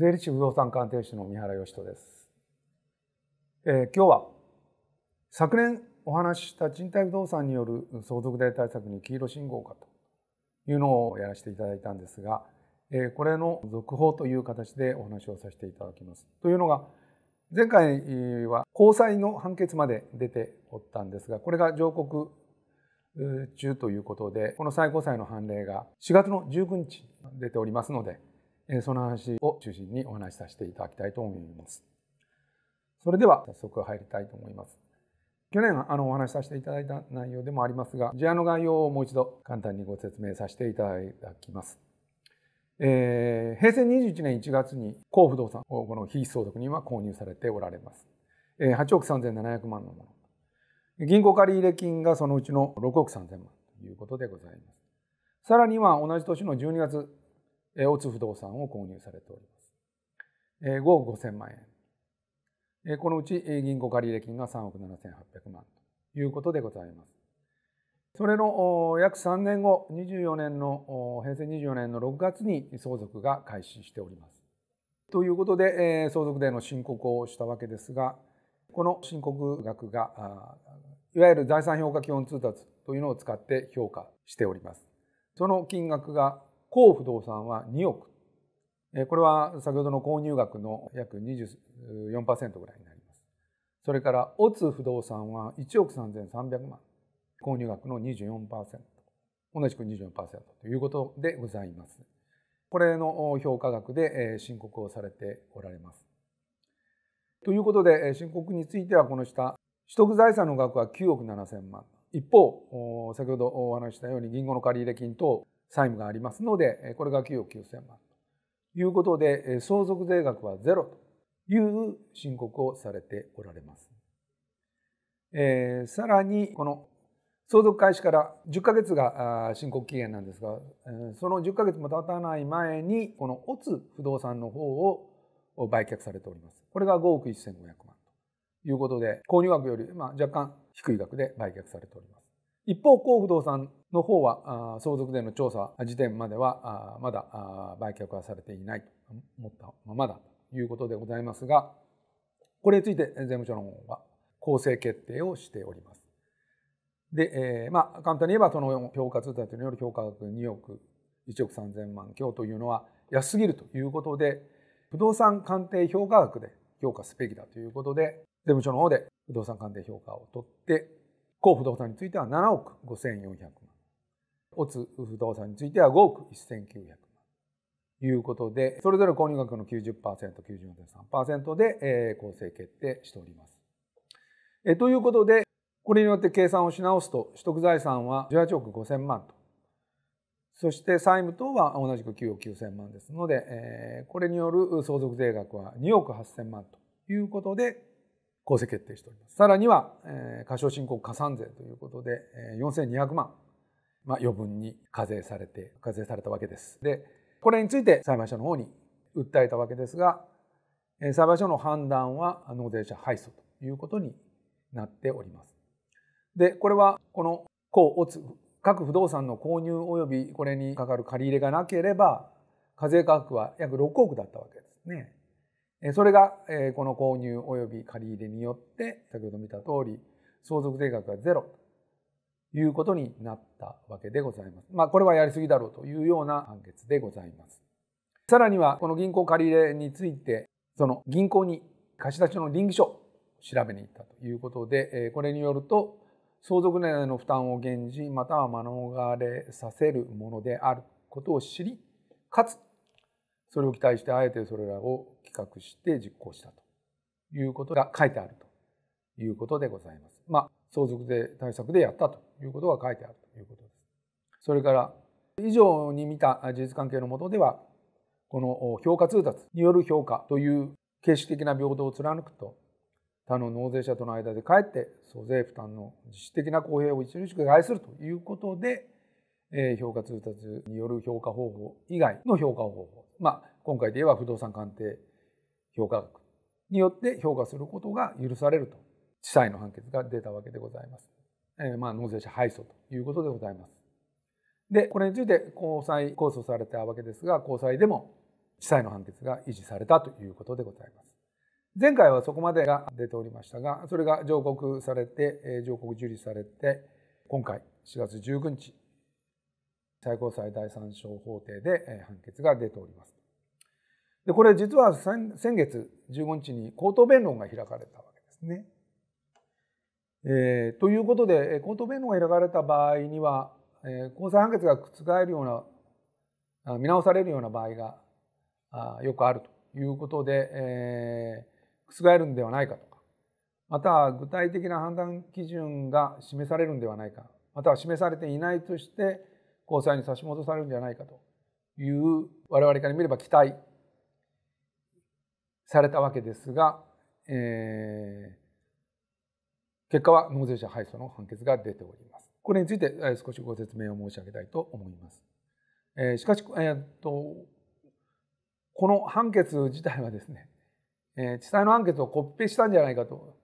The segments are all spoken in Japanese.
税理士不動産鑑定士の三原義人です、えー、今日は昨年お話しした賃貸不動産による相続税対策に黄色信号かというのをやらせていただいたんですが、えー、これの続報という形でお話をさせていただきます。というのが前回は高裁の判決まで出ておったんですがこれが上告中ということでこの最高裁の判例が4月の19日出ておりますのでその話を中心にお話しさせていただきたいと思います。それでは早速入りたいと思います。去年あのお話しさせていただいた内容でもありますが、事案の概要をもう一度簡単にご説明させていただきます。えー、平成21年1月に甲不動産をこの非相続人は購入されておられます。えー、8億3700万のもの。銀行借入金がそのうちの6億3000万ということでございます。さらには同じ年の12月大津不動産を購入されております。5億5000万円。このうち銀行借入金が3億7800万ということでございます。それの約3年後、24年の、平成24年の6月に相続が開始しております。ということで、相続税の申告をしたわけですが、この申告額が、いわゆる財産評価基本通達というのを使って評価しております。その金額が高不動産は2億。これは先ほどの購入額の約24%ぐらいになります。それから、乙不動産は1億3300万。購入額の24%。同じく24%ということでございます。これの評価額で申告をされておられます。ということで、申告についてはこの下、取得財産の額は9億7000万。一方、先ほどお話したように銀行の借入金等、債務がありますので、これが9億9000万ということで、相続税額はゼロという申告をされておられます。えー、さらに、この相続開始から10ヶ月が申告期限なんですが、その10ヶ月も経たない前に、このオツ不動産の方を売却されております。これが5億1500万ということで、購入額より、まあ、若干低い額で売却されております。一方、幸不動産の方は相続税の調査時点まではまだ売却はされていないと思ったままだということでございますがこれについて税務署の方は構成決定をしております。で、えー、まあ簡単に言えばその評価通達による評価額2億1億3000万強というのは安すぎるということで不動産鑑定評価額で評価すべきだということで税務署の方で不動産鑑定評価を取って甲不動産については7億5400万。オツ不動産については5億1900万。ということで、それぞれ購入額の90%、94.3%で、え構成決定しております。えということで、これによって計算をし直すと、取得財産は18億5000万と。そして債務等は同じく9億9000万ですので、えこれによる相続税額は2億8000万ということで構成決定しております。さらには、えー、過少申告加算税ということで、えー、4200万、まあ、余分に課税されて、課税されたわけです。で、これについて裁判所の方に訴えたわけですが、えー、裁判所の判断は納税者敗訴ということになっております。で、これはこの公乙各不動産の購入及びこれにかかる借り入れがなければ課税価格は約6億だったわけですね。それがこの購入及び借り入れによって先ほど見た通り相続税額がゼロということになったわけでございます。まあこれはやりすぎだろうというような判決でございます。さらにはこの銀行借り入れについてその銀行に貸し出しの臨時書を調べに行ったということでこれによると相続年の負担を減じまたは免れさせるものであることを知りかつそれを期待してあえてそれらを企画して実行したということが書いてあるということでございます。まあ、相続税対策でやったということが書いてあるということです。それから以上に見た事実関係のもとではこの評価通達による評価という形式的な平等を貫くと他の納税者との間でかえって租税負担の実質的な公平を著しく害するということで評価通達による評価方法以外の評価方法、まあ、今回で言えば不動産鑑定評価額によって評価することが許されると地裁の判決が出たわけでございます。えまあ、納税者敗訴ということでございます。でこれについて高裁控訴されたわけですが高裁でも地裁の判決が維持されたということでございます。前回はそこまでが出ておりましたがそれが上告されて上告受理されて今回4月19日最高裁第三小法廷で判決が出ております。でこれ実は先月15日に口頭弁論が開かれたわけですね。えー、ということで口頭弁論が開かれた場合には、えー、高裁判決が覆るような見直されるような場合があよくあるということで、えー、覆るんではないかとかまた具体的な判断基準が示されるんではないかまたは示されていないとして交際に差し戻されるんじゃないかという我々から見れば期待されたわけですが、えー、結果は納税者敗訴の判決が出ております。これについて少しご説明を申し上げたいと思います。えー、しかし、えー、っとこの判決自体はですね、えー、地裁の判決をコピペしたんじゃないかと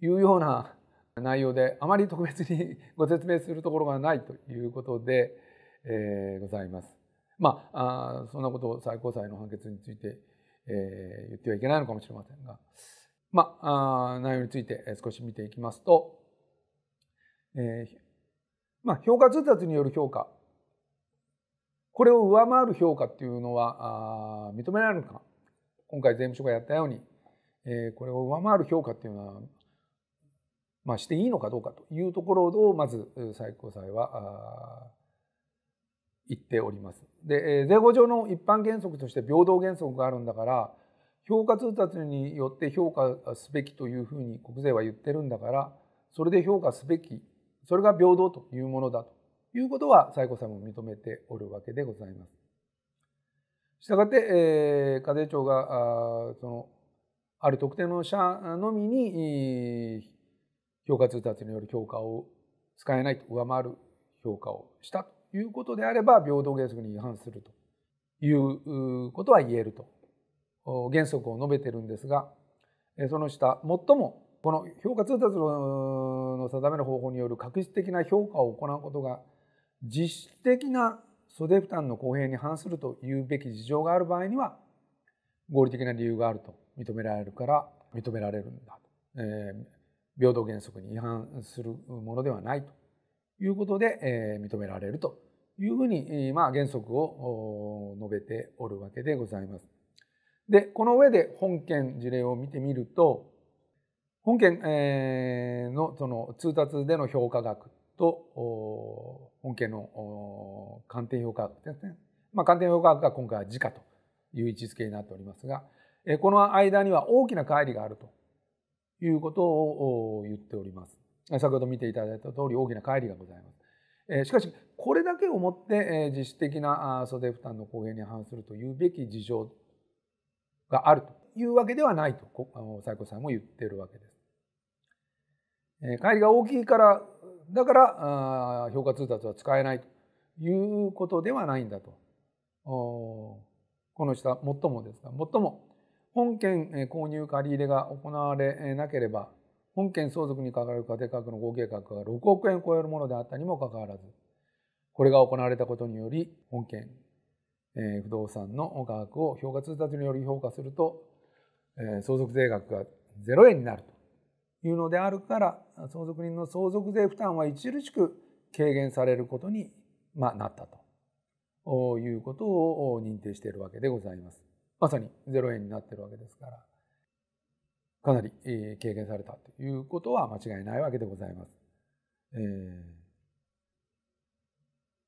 いうような内容であまり特別にご説明するところがないということで、えー、ございます。まあそんなことを最高裁の判決について、えー、言ってはいけないのかもしれませんが、まあ、あ内容について少し見ていきますと、えーまあ、評価通達による評価これを上回る評価っていうのはあ認められるのか今回税務署がやったように、えー、これを上回る評価っていうのは、まあ、していいのかどうかというところをまず最高裁は言っております。で、税法上の一般原則として平等原則があるんだから、評価通達によって評価すべきというふうに国税は言ってるんだから、それで評価すべき、それが平等というものだということは最高裁も認めておるわけでございます。したがって、えー、課税庁があそのある特定の社のみに評価通達による評価を使えないと上回る評価をしたということであれば平等原則に違反するということは言えると原則を述べてるんですがその下最もこの評価通達の定める方法による確実的な評価を行うことが実質的な租税負担の公平に反するというべき事情がある場合には合理的な理由があると認められるから認められるんだと、えー、平等原則に違反するものではないということで、え認められるというふうに、まあ、原則を述べておるわけでございます。でこの上で本件事例を見てみると本件、えのその通達での評価額と本件の鑑定評価額ですね、まあ、鑑定評価額が今回は時価という位置づけになっておりますがこの間には大きな乖離があるということを言っております。先ほど見ていただいた通り大きな乖離がございます。しかしこれだけをもって実質的な租税負担の公平に反するというべき事情があるというわけではないと最さんも言っているわけです。乖離が大きいからだから評価通達は使えないということではないんだとこの下最もですが最も本件購入借り入れが行われなければ本件相続にかかる家庭価格の合計額が6億円を超えるものであったにもかかわらずこれが行われたことにより本件、えー、不動産の価格を評価通達により評価すると、えー、相続税額が0円になるというのであるから相続人の相続税負担は著しく軽減されることに、まあ、なったということを認定しているわけでございます。まさにロ円になってるわけですから。かなり経験されたということは間違いないわけでございます。えー、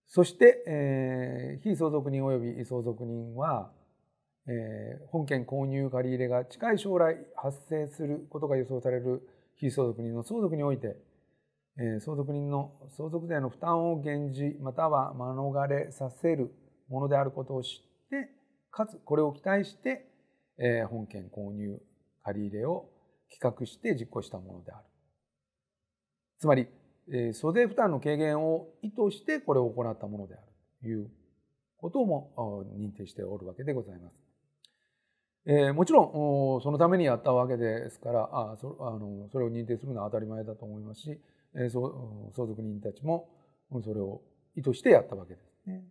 そして、えー、非相続人及び相続人は、えー、本件購入借入れが近い将来発生することが予想される非相続人の相続において、えー、相続人の相続税の負担を減じまたは免れさせるものであることを知ってかつこれを期待して、えー、本件購入借り入れを企画して実行したものであるつまり租税負担の軽減を意図してこれを行ったものであるということも認定しておるわけでございます。えもちろんそのためにやったわけですからあそあのそれを認定するのは当たり前だと思いますし、え相続人たちもそれを意図してやったわけですね。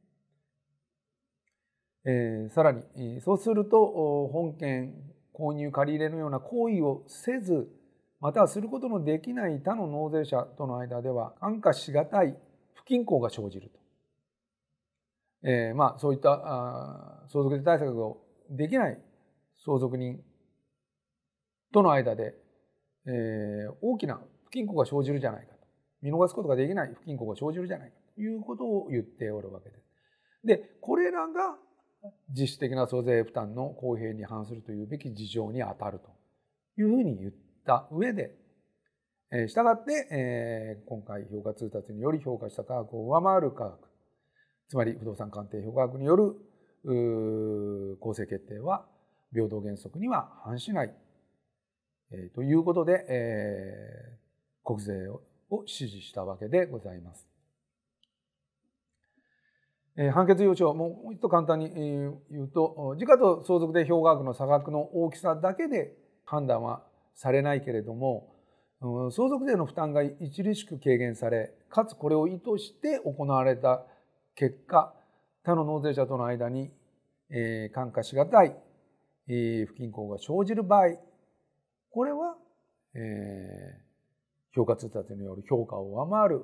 えさらにそうすると本件購入借り入れのような行為をせずまたはすることのできない他の納税者との間では安価しがたい不均衡が生じると、えー、まあそういったあ相続税対策をできない相続人との間で、えー、大きな不均衡が生じるじゃないかと見逃すことができない不均衡が生じるじゃないかということを言っておるわけです。でこれらが実質的な租税負担の公平に反するというべき事情にあたるというふうに言った上で、えー、したがって、えー、今回評価通達により評価した価格を上回る価格つまり不動産鑑定評価額による公正決定は平等原則には反しない、えー、ということで、えー、国税を支持したわけでございます。判決要旨もう一度簡単に言うと時価と相続税評価額の差額の大きさだけで判断はされないけれども相続税の負担が著しく軽減されかつこれを意図して行われた結果他の納税者との間に感化しがたい不均衡が生じる場合これは、えー、評価通達による評価を上回る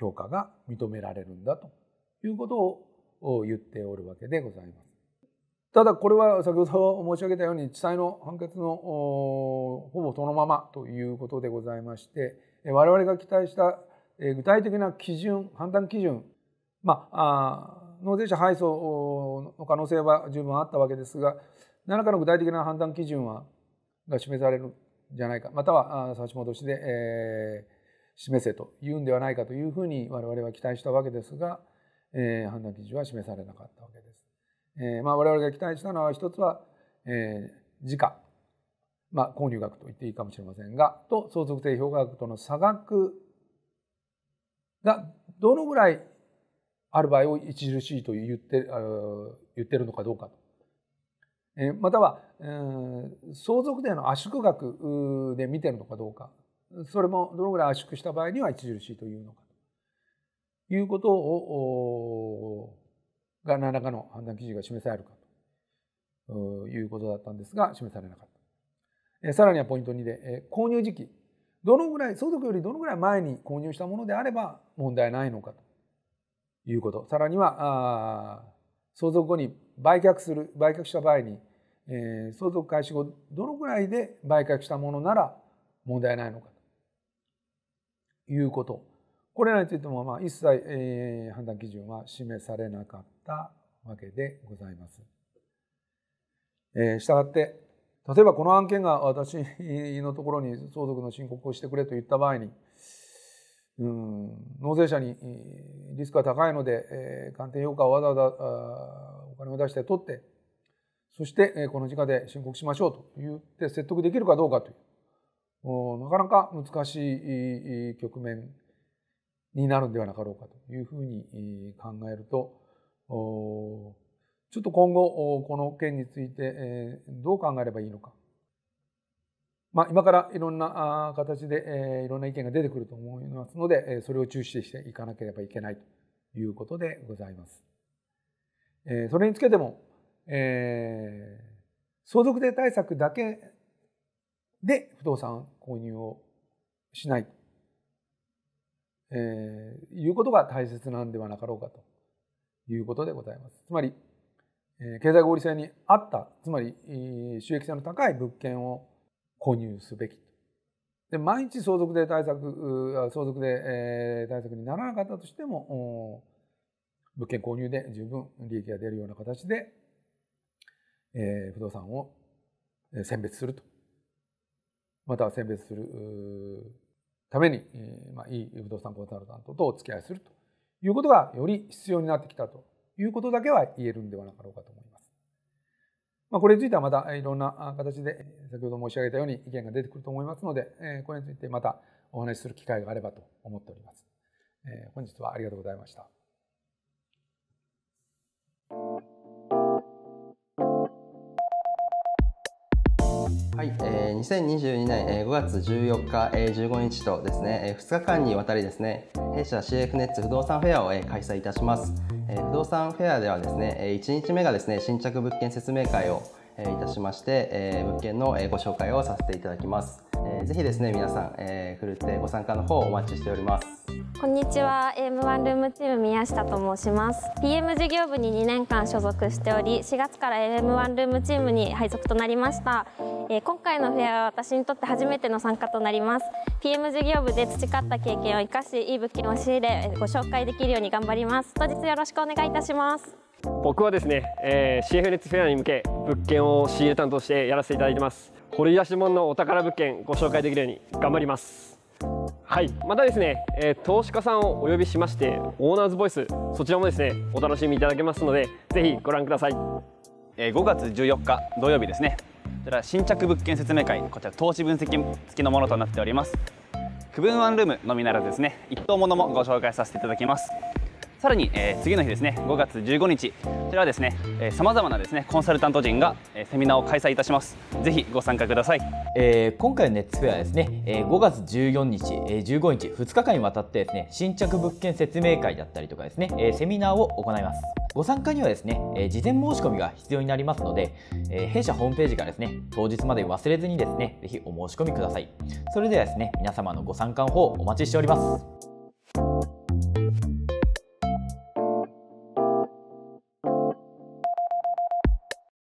評価が認められるんだということを言っておるわけでございます。ただこれは先ほど申し上げたように地裁の判決のほぼそのままということでございまして我々が期待した具体的な基準判断基準まあ納税者敗訴の可能性は十分あったわけですが何らかの具体的な判断基準はが示されるんじゃないかまたは差し戻しで、え示せというんではないかというふうに我々は期待したわけですが。えー、判断基準は示されなかったわけです。えーまあ、我々が期待したのは一つは、えー、時価、まあ、購入額と言っていいかもしれませんがと相続税評価額との差額がどのぐらいある場合を著しいと言って言ってるのかどうかと。えー、または、えー、相続税の圧縮額で見てるのかどうかそれもどのぐらい圧縮した場合には著しいというのかいうことをが何らかの判断基準が示されるかということだったんですが示されなかった。さらにはポイント2で購入時期どのぐらい相続よりどのぐらい前に購入したものであれば問題ないのかということさらには相続後に売却する売却した場合に相続開始後どのぐらいで売却したものなら問題ないのかということ。これらについてもまあ一切、えー、判断基準は示されなかったわけでございます。えー、したがって例えばこの案件が私のところに相続の申告をしてくれと言った場合にうん納税者にリスクが高いので、えー、鑑定評価をわざわざお金を出して取ってそして、えこの時間で申告しましょうと言って説得できるかどうかというなかなか難しい局面になるんではなかろうかというふうに考えるとちょっと今後この件についてどう考えればいいのか、まあ、今からいろんな形でいろんな意見が出てくると思いますのでそれを注視していかなければいけないということでございます。それにつけても、えー、相続税対策だけで不動産購入をしないえー、いうことが大切なんではなかろうかということでございます。つまり、えー、経済合理性に合った、つまり、えー、収益性の高い物件を購入すべき。で毎日相続税対策、相続税、えー、対策にならなかったとしても、物件購入で十分利益が出るような形で、えー、不動産を選別すると。または選別するために、えまあ、いい不動産コンサルタントとお付き合いするということがより必要になってきたということだけは言えるんではなかろうかと思います。まあ、これについてはまたいろんな形で先ほど申し上げたように意見が出てくると思いますので、えこれについてまたお話しする機会があればと思っております。え本日はありがとうございました。はい、えー、2022年、え5月14日、えー、15日とですね、えー、2日間にわたりですね、弊社 CF ネッツ不動産フェアを、えー、開催いたします。えー、不動産フェアではですね、えー、1日目がですね、新着物件説明会を、えー、いたしまして、えー、物件の、えー、ご紹介をさせていただきます。ぜひですね皆さん、えー、ふるってご参加の方をお待ちしておりますこんにちは AM1 ルームチーム宮下と申します PM 事業部に2年間所属しており4月から AM1 ルームチームに配属となりましたえー、今回のフェアは私にとって初めての参加となります PM 事業部で培った経験を生かしいい物件を仕入れご紹介できるように頑張ります当日よろしくお願いいたします僕はですね、えー、CF ネッツフェアに向け物件を仕入れ担当してやらせていただいてます掘り出し物のお宝物件ご紹介できるように頑張りますはいまたですね、えー、投資家さんをお呼びしましてオーナーズボイスそちらもですねお楽しみいただけますのでぜひご覧ください、えー、5月14日土曜日ですねこちら新着物件説明会こちら投資分析付きのものとなっております区分ワンルームのみならずですね一等ものもご紹介させていただきますさらに、えー、次の日ですね5月15日こちらはですねさまざまなですねコンサルタント陣が、えー、セミナーを開催いたしますぜひご参加ください、えー、今回のネッツフェアですね、えー、5月14日、えー、15日2日間にわたってですね新着物件説明会だったりとかですね、えー、セミナーを行いますご参加にはですね、え事前申し込みが必要になりますので、え弊社ホームページからですね当日まで忘れずにですねぜひお申し込みくださいそれではですね皆様のご参加の方お待ちしております